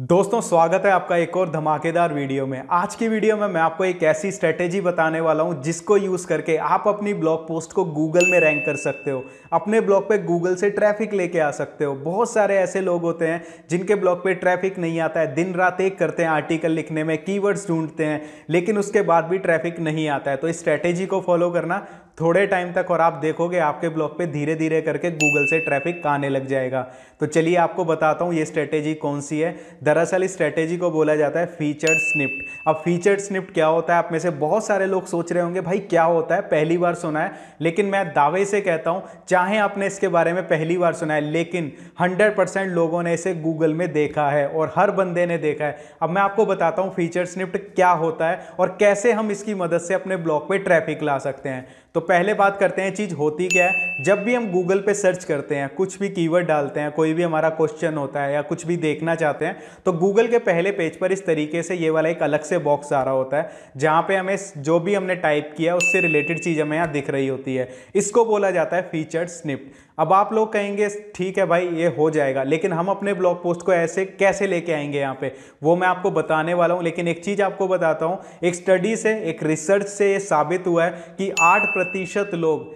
दोस्तों स्वागत है आपका एक और धमाकेदार वीडियो में आज की वीडियो में मैं आपको एक ऐसी स्ट्रेटेजी बताने वाला हूं जिसको यूज़ करके आप अपनी ब्लॉग पोस्ट को गूगल में रैंक कर सकते हो अपने ब्लॉग पे गूगल से ट्रैफिक लेके आ सकते हो बहुत सारे ऐसे लोग होते हैं जिनके ब्लॉग पे ट्रैफिक नहीं आता है दिन रात एक करते हैं आर्टिकल लिखने में की ढूंढते हैं लेकिन उसके बाद भी ट्रैफिक नहीं आता है तो इस स्ट्रैटेजी को फॉलो करना थोड़े टाइम तक और आप देखोगे आपके ब्लॉग पे धीरे धीरे करके गूगल से ट्रैफिक आने लग जाएगा तो चलिए आपको बताता हूँ ये स्ट्रेटेजी कौन सी है दरअसल इस स्ट्रेटेजी को बोला जाता है फीचर स्निप्ट अब फीचर स्निप्ट क्या होता है आप में से बहुत सारे लोग सोच रहे होंगे भाई क्या होता है पहली बार सुना है लेकिन मैं दावे से कहता हूँ चाहे आपने इसके बारे में पहली बार सुना है लेकिन हंड्रेड लोगों ने इसे गूगल में देखा है और हर बंदे ने देखा है अब मैं आपको बताता हूँ फीचर स्निप्ट क्या होता है और कैसे हम इसकी मदद से अपने ब्लॉग पर ट्रैफिक ला सकते हैं तो पहले बात करते हैं चीज़ होती क्या है जब भी हम गूगल पे सर्च करते हैं कुछ भी कीवर्ड डालते हैं कोई भी हमारा क्वेश्चन होता है या कुछ भी देखना चाहते हैं तो गूगल के पहले पेज पर इस तरीके से ये वाला एक अलग से बॉक्स आ रहा होता है जहाँ पे हमें जो भी हमने टाइप किया उससे रिलेटेड चीज़ हमें यहाँ दिख रही होती है इसको बोला जाता है फीचर स्निप अब आप लोग कहेंगे ठीक है भाई ये हो जाएगा लेकिन हम अपने ब्लॉग पोस्ट को ऐसे कैसे लेके आएंगे यहाँ पे वो मैं आपको बताने वाला हूँ लेकिन एक चीज़ आपको बताता हूँ एक स्टडी से एक रिसर्च से ये साबित हुआ है कि आठ प्रतिशत लोग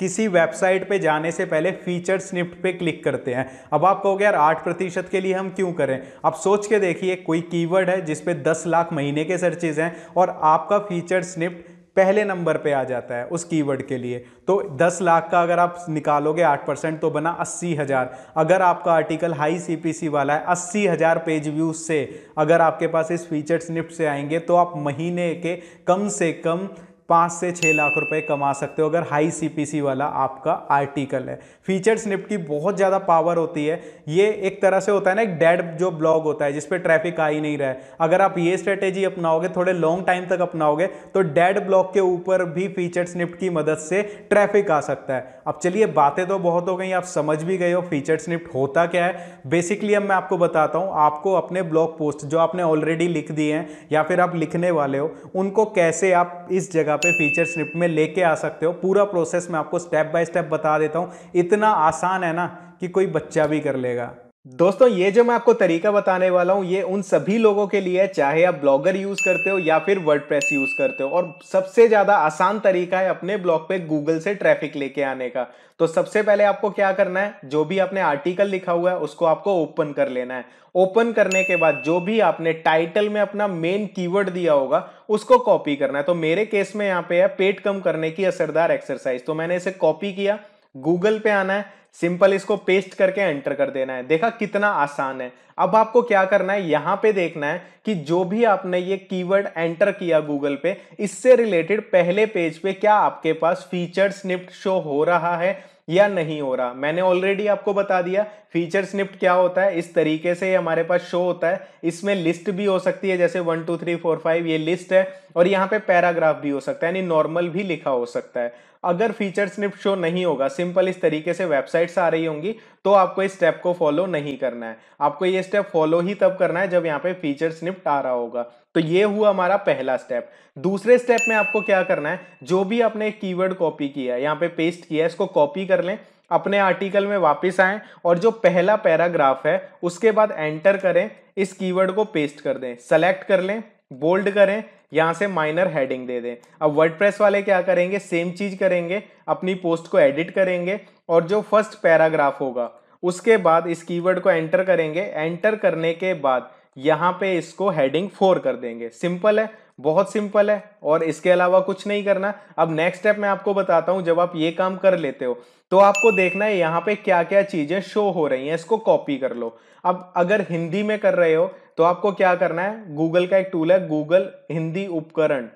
किसी वेबसाइट पे जाने से पहले फीचर स्निप्ट पे क्लिक करते हैं अब आप कहोगे यार आठ प्रतिशत के लिए हम क्यों करें आप सोच के देखिए कोई कीवर्ड है जिसपे दस लाख महीने के सर्चेज हैं और आपका फीचर स्निप्ट पहले नंबर पे आ जाता है उस कीवर्ड के लिए तो 10 लाख का अगर आप निकालोगे 8 परसेंट तो बना अस्सी हज़ार अगर आपका आर्टिकल हाई सीपीसी वाला है अस्सी हज़ार पेज व्यूज़ से अगर आपके पास इस फीचर्स निफ्ट से आएंगे तो आप महीने के कम से कम पाँच से छः लाख रुपए कमा सकते हो अगर हाई सीपीसी वाला आपका आर्टिकल है फीचर्स की बहुत ज़्यादा पावर होती है ये एक तरह से होता है ना एक डेड जो ब्लॉग होता है जिसपे ट्रैफिक आ ही नहीं रहा है अगर आप ये स्ट्रेटेजी अपनाओगे थोड़े लॉन्ग टाइम तक अपनाओगे तो डेड ब्लॉग के ऊपर भी फीचर्स निफ्ट की मदद से ट्रैफिक आ सकता है अब चलिए बातें तो बहुत हो गई आप समझ भी गए हो फीचर्स निफ्ट होता क्या है बेसिकली अब मैं आपको बताता हूँ आपको अपने ब्लॉग पोस्ट जो आपने ऑलरेडी लिख दिए हैं या फिर आप लिखने वाले हो उनको कैसे आप इस जगह यहाँ पे फीचर स्निप में लेके आ सकते हो पूरा प्रोसेस मैं आपको स्टेप बाय स्टेप बता देता हूँ इतना आसान है ना कि कोई बच्चा भी कर लेगा दोस्तों ये जो मैं आपको तरीका बताने वाला हूँ ये उन सभी लोगों के लिए है चाहे आप ब्लॉगर यूज करते हो या फिर वर्ड यूज करते हो और सबसे ज्यादा आसान तरीका है अपने ब्लॉग पे गूगल से ट्रैफिक लेके आने का तो सबसे पहले आपको क्या करना है जो भी आपने आर्टिकल लिखा हुआ है उसको आपको ओपन कर लेना है ओपन करने के बाद जो भी आपने टाइटल में अपना मेन कीवर्ड दिया होगा उसको कॉपी करना है तो मेरे केस में यहाँ पे है पेट कम करने की असरदार एक्सरसाइज तो मैंने इसे कॉपी किया गूगल पे आना है सिंपल इसको पेस्ट करके एंटर कर देना है देखा कितना आसान है अब आपको क्या करना है यहां पे देखना है कि जो भी आपने ये कीवर्ड एंटर किया गूगल पे इससे रिलेटेड पहले पेज पे क्या आपके पास फीचर स्निप्ट शो हो रहा है या नहीं हो रहा मैंने ऑलरेडी आपको बता दिया फीचर स्निप्ट क्या होता है इस तरीके से हमारे पास शो होता है इसमें लिस्ट भी हो सकती है जैसे one two three four five ये लिस्ट है और यहाँ पे पैराग्राफ भी हो सकता है यानी नॉर्मल भी लिखा हो सकता है अगर फीचर स्निप्ट शो नहीं होगा सिंपल इस तरीके से वेबसाइट्स आ रही होंगी तो आपको इस स्टेप को फॉलो नहीं करना है आपको ये स्टेप फॉलो ही तब करना है जब यहाँ पे फीचर स्निप्ट आ रहा होगा तो ये हुआ हमारा पहला स्टेप दूसरे स्टेप में आपको क्या करना है जो भी आपने कीवर्ड कॉपी किया है यहाँ पे पेस्ट किया है इसको कॉपी कर लें अपने आर्टिकल में वापस आएं और जो पहला पैराग्राफ है उसके बाद एंटर करें इस कीवर्ड को पेस्ट कर दें सेलेक्ट कर लें बोल्ड करें यहां से माइनर हेडिंग दे दें अब वर्डप्रेस वाले क्या करेंगे सेम चीज़ करेंगे अपनी पोस्ट को एडिट करेंगे और जो फर्स्ट पैराग्राफ होगा उसके बाद इस कीवर्ड को एंटर करेंगे एंटर करने के बाद यहाँ पे इसको हेडिंग फोर कर देंगे सिंपल है बहुत सिंपल है और इसके अलावा कुछ नहीं करना अब नेक्स्ट स्टेप मैं आपको बताता हूँ जब आप ये काम कर लेते हो तो आपको देखना है यहाँ पे क्या क्या चीज़ें शो हो रही हैं इसको कॉपी कर लो अब अगर हिंदी में कर रहे हो तो आपको क्या करना है गूगल का एक टूल है गूगल हिंदी उपकरण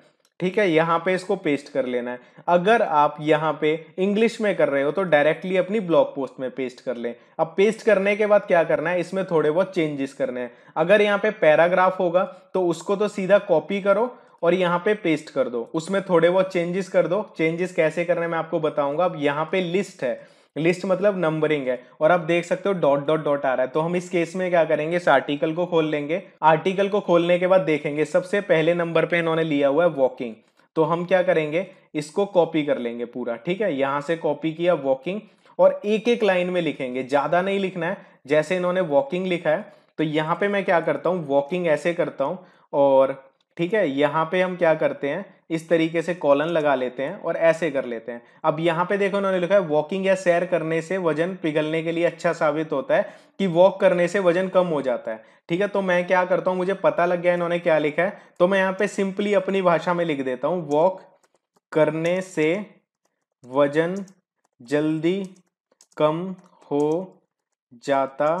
ठीक है यहाँ पे इसको पेस्ट कर लेना है अगर आप यहाँ पे इंग्लिश में कर रहे हो तो डायरेक्टली अपनी ब्लॉग पोस्ट में पेस्ट कर लें अब पेस्ट करने के बाद क्या करना है इसमें थोड़े बहुत चेंजेस करने हैं अगर यहाँ पे पैराग्राफ होगा तो उसको तो सीधा कॉपी करो और यहाँ पे पेस्ट कर दो उसमें थोड़े बहुत चेंजेस कर दो चेंजेस कैसे करने मैं आपको बताऊंगा अब यहाँ पे लिस्ट है लिस्ट मतलब नंबरिंग है और आप देख सकते हो डॉट डॉट डॉट आ रहा है तो हम इस केस में क्या करेंगे इस आर्टिकल को खोल लेंगे आर्टिकल को खोलने के बाद देखेंगे सबसे पहले नंबर पे इन्होंने लिया हुआ है वॉकिंग तो हम क्या करेंगे इसको कॉपी कर लेंगे पूरा ठीक है यहां से कॉपी किया वॉकिंग और एक एक लाइन में लिखेंगे ज़्यादा नहीं लिखना है जैसे इन्होंने वॉकिंग लिखा है तो यहां पे मैं क्या करता हूँ वॉकिंग ऐसे करता हूँ और ठीक है यहाँ पे हम क्या करते हैं इस तरीके से कॉलन लगा लेते हैं और ऐसे कर लेते हैं अब यहाँ पे देखो उन्होंने लिखा है वॉकिंग या सैर करने से वजन पिघलने के लिए अच्छा साबित होता है कि वॉक करने से वजन कम हो जाता है ठीक है तो मैं क्या करता हूँ मुझे पता लग गया इन्होंने क्या लिखा है तो मैं यहाँ पे सिंपली अपनी भाषा में लिख देता हूँ वॉक करने से वजन जल्दी कम हो जाता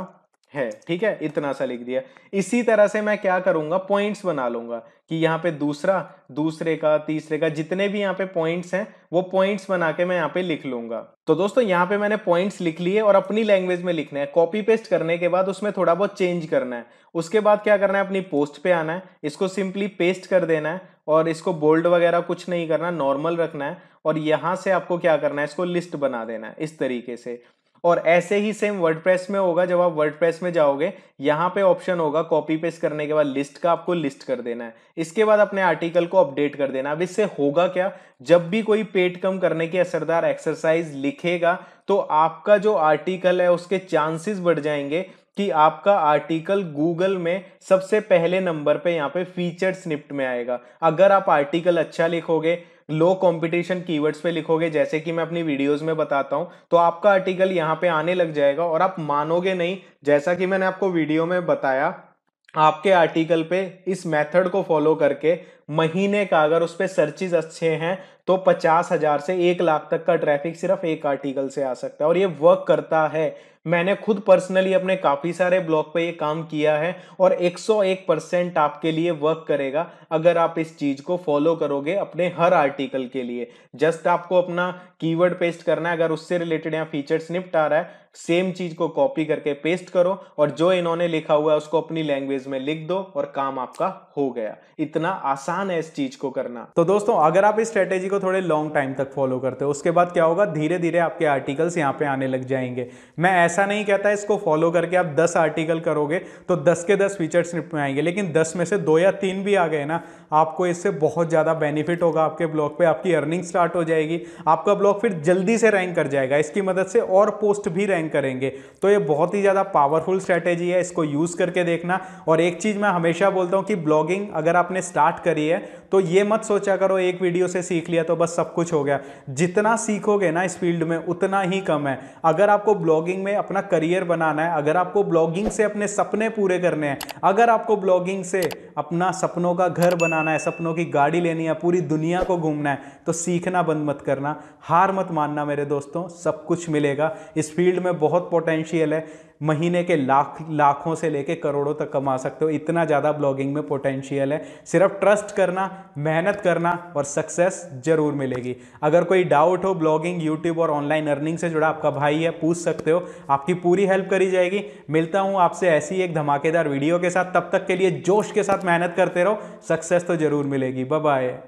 है ठीक है इतना सा लिख दिया इसी तरह से मैं क्या करूंगा पॉइंट्स बना लूंगा कि यहाँ पे दूसरा दूसरे का तीसरे का जितने भी यहाँ पे पॉइंट्स हैं वो पॉइंट्स बना के मैं यहाँ पे लिख लूंगा तो दोस्तों यहाँ पे मैंने पॉइंट्स लिख लिए और अपनी लैंग्वेज में लिखना है कॉपी पेस्ट करने के बाद उसमें थोड़ा बहुत चेंज करना है उसके बाद क्या करना है अपनी पोस्ट पे आना है इसको सिंपली पेस्ट कर देना है और इसको बोल्ड वगैरह कुछ नहीं करना नॉर्मल रखना है और यहाँ से आपको क्या करना है इसको लिस्ट बना देना है इस तरीके से और ऐसे ही सेम वर्डप्रेस में होगा जब आप वर्डप्रेस में जाओगे यहाँ पे ऑप्शन होगा कॉपी पेस्ट करने के बाद लिस्ट का आपको लिस्ट कर देना है इसके बाद अपने आर्टिकल को अपडेट कर देना अब इससे होगा क्या जब भी कोई पेट कम करने की असरदार एक्सरसाइज लिखेगा तो आपका जो आर्टिकल है उसके चांसेस बढ़ जाएंगे कि आपका आर्टिकल गूगल में सबसे पहले नंबर पे यहाँ पे फीचर स्निप्ट में आएगा अगर आप आर्टिकल अच्छा लिखोगे लो कंपटीशन कीवर्ड्स पे लिखोगे जैसे कि मैं अपनी वीडियोस में बताता हूं तो आपका आर्टिकल यहां पे आने लग जाएगा और आप मानोगे नहीं जैसा कि मैंने आपको वीडियो में बताया आपके आर्टिकल पे इस मेथड को फॉलो करके महीने का अगर उस पर सर्चिज अच्छे हैं तो पचास हजार से एक लाख तक का ट्रैफिक सिर्फ एक आर्टिकल से आ सकता है और ये वर्क करता है मैंने खुद पर्सनली अपने काफ़ी सारे ब्लॉग पे ये काम किया है और 101 परसेंट आपके लिए वर्क करेगा अगर आप इस चीज़ को फॉलो करोगे अपने हर आर्टिकल के लिए जस्ट आपको अपना कीवर्ड पेस्ट करना है अगर उससे रिलेटेड यहाँ फीचर स्निप्ट आ रहा है सेम चीज को कॉपी करके पेस्ट करो और जो इन्होंने लिखा हुआ है उसको अपनी लैंग्वेज में लिख दो और काम आपका हो गया इतना आसान है इस चीज को करना तो दोस्तों अगर आप इस स्ट्रेटेजी को थोड़े लॉन्ग टाइम तक फॉलो करते हो उसके बाद क्या होगा धीरे धीरे आपके आर्टिकल्स यहाँ पे आने लग जाएंगे मैं ऐसा नहीं कहता इसको फॉलो करके आप दस आर्टिकल करोगे तो दस के दस फीचर फीचर्स में आएंगे लेकिन दस में से दो या तीन भी आ गए ना आपको इससे बहुत ज़्यादा बेनिफिट होगा आपके ब्लॉग पे आपकी अर्निंग स्टार्ट हो जाएगी आपका ब्लॉग फिर जल्दी से रैंक कर जाएगा इसकी मदद से और पोस्ट भी रैंक रैंक करेंगे तो ये बहुत ही ज़्यादा पावरफुल स्ट्रैटेजी है इसको यूज़ करके देखना और एक चीज़ मैं हमेशा बोलता हूँ कि ब्लॉगिंग अगर आपने स्टार्ट करी है तो ये मत सोचा करो एक वीडियो से सीख लिया तो बस सब कुछ हो गया जितना सीखोगे ना इस फील्ड में उतना ही कम है अगर आपको ब्लॉगिंग में अपना करियर बनाना है अगर आपको ब्लॉगिंग से अपने सपने पूरे करने हैं अगर आपको ब्लॉगिंग से अपना सपनों का घर बनाना है सपनों की गाड़ी लेनी है पूरी दुनिया को घूमना है तो सीखना बंद मत करना हार मत मानना मेरे दोस्तों सब कुछ मिलेगा इस फील्ड में में बहुत पोटेंशियल है महीने के लाख लाखों से लेके करोड़ों तक कमा सकते हो इतना ज़्यादा ब्लॉगिंग में पोटेंशियल है सिर्फ ट्रस्ट करना मेहनत करना और सक्सेस जरूर मिलेगी अगर कोई डाउट हो ब्लॉगिंग यूट्यूब और ऑनलाइन अर्निंग से जुड़ा आपका भाई है पूछ सकते हो आपकी पूरी हेल्प करी जाएगी मिलता हूँ आपसे ऐसी एक धमाकेदार वीडियो के साथ तब तक के लिए जोश के साथ मेहनत करते रहो सक्सेस तो जरूर मिलेगी बाय